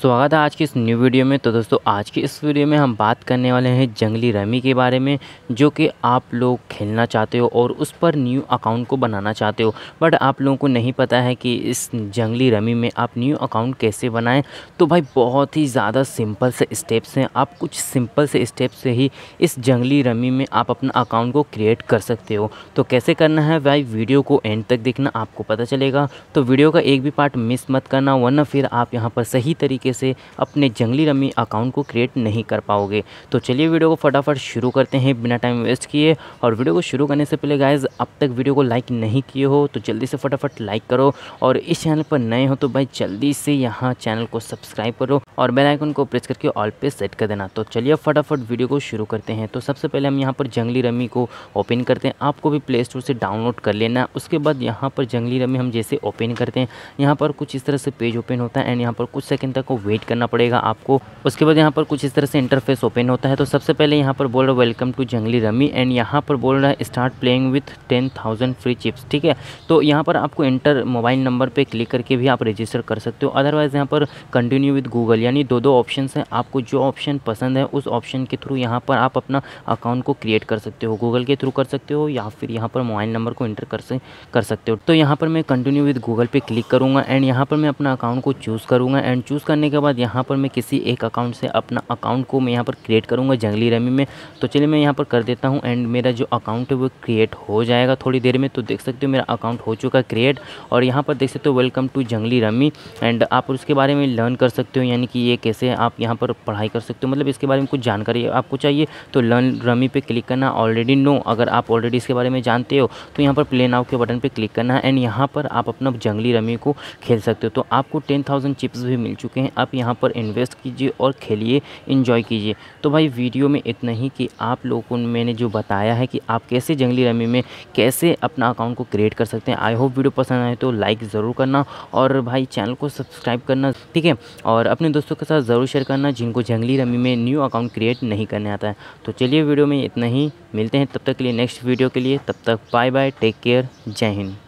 स्वागत है आज की इस न्यू वीडियो में तो दोस्तों आज की इस वीडियो में हम बात करने वाले हैं जंगली रमी के बारे में जो कि आप लोग खेलना चाहते हो और उस पर न्यू अकाउंट को बनाना चाहते हो बट आप लोगों को नहीं पता है कि इस जंगली रमी में आप न्यू अकाउंट कैसे बनाएं तो भाई बहुत ही ज़्यादा सिंपल से स्टेप्स हैं आप कुछ सिंपल से स्टेप से ही इस जंगली रमी में आप अपना अकाउंट को क्रिएट कर सकते हो तो कैसे करना है भाई वीडियो को एंड तक देखना आपको पता चलेगा तो वीडियो का एक भी पार्ट मिस मत करना वरना फिर आप यहाँ पर सही तरीके तरीके से अपने जंगली रमी अकाउंट को क्रिएट नहीं कर पाओगे तो चलिए वीडियो को फटाफट शुरू करते हैं बिना टाइम वेस्ट किए और वीडियो को शुरू करने से पहले गाइज अब तक वीडियो को लाइक नहीं किए हो तो जल्दी से फटाफट लाइक करो और इस चैनल पर नए हो तो भाई जल्दी से यहाँ चैनल को सब्सक्राइब करो और बेल आइकन को प्रेस करके ऑल पे सेट कर देना तो चलिए फटाफट वीडियो को शुरू करते हैं तो सबसे पहले हम यहाँ पर जंगली रमी को ओपन करते हैं आपको भी प्ले स्टोर से डाउनलोड कर लेना उसके बाद यहाँ पर जंगली रमी हम जैसे ओपन करते हैं यहाँ पर कुछ इस तरह से पेज ओपन होता है एंड यहाँ पर कुछ सेकंड तक वेट करना पड़ेगा आपको उसके बाद यहाँ पर कुछ इस तरह से इंटरफेस ओपन होता है तो सबसे पहले यहाँ पर बोल रहा है welcome to Junglee rummy and यहाँ पर बोल रहा है start playing with ten thousand free chips ठीक है तो यहाँ पर आपको इंटर मोबाइल नंबर पर क्लिक करके भी आप रजिस्टर कर सकते हो अदरवाइज़ यहाँ पर कंटिन्यू विद गूगल यानी दो दो ऑप्शन हैं आपको जो ऑप्शन पसंद है उस ऑप्शन के थ्रू यहाँ पर आप अपना अकाउंट को क्रिएट कर सकते हो गूगल के थ्रू कर सकते हो या फिर यहाँ पर मोबाइल नंबर को इंटर कर से कर सकते हो तो यहाँ पर मैं कंटिन्यू विद गूगल पे क्लिक करूँगा एंड यहाँ पर मैं अपना अकाउंट को चूज़ करूँगा एंड चूज़ करने करने के बाद यहाँ पर मैं किसी एक अकाउंट से अपना अकाउंट को मैं यहाँ पर क्रिएट करूँगा जंगली रमी में तो चलिए मैं यहाँ पर कर देता हूँ एंड मेरा जो अकाउंट है वो क्रिएट हो जाएगा थोड़ी देर में तो देख सकते हो मेरा अकाउंट हो चुका है क्रिएट और यहाँ पर देख सकते हो welcome to Junglee rummy and आप उसके बारे में लर्न कर सकते हो यानी कि ये कैसे आप यहाँ पर पढ़ाई कर सकते हो मतलब इसके बारे में कुछ जानकारी आपको चाहिए तो लर्न रमी पर क्लिक करना ऑलरेडी नो अगर आप ऑलरेडी इसके बारे में जानते हो तो यहाँ पर प्ले नाउ के बटन पर क्लिक करना है एंड यहाँ पर आप अपना जंगली रमी को खेल सकते हो तो आपको टेन थाउजेंड चिप्स भी मिल चुके हैं आप यहाँ पर इन्वेस्ट कीजिए और खेलिए इन्जॉय कीजिए तो भाई वीडियो में इतना ही कि आप लोगों को मैंने जो बताया है कि आप कैसे जंगली रमी में कैसे अपना अकाउंट को क्रिएट कर सकते हैं आई होप वीडियो पसंद आए तो लाइक ज़रूर करना और भाई चैनल को सब्सक्राइब करना ठीक है और अपने दोस्तों के साथ ज़रूर शेयर करना जिनको जंगली रमी में न्यू अकाउंट क्रिएट नहीं करने आता है तो चलिए वीडियो में इतना ही मिलते हैं तब तक के लिए नेक्स्ट वीडियो के लिए तब तक बाय बाय टेक केयर जय हिंद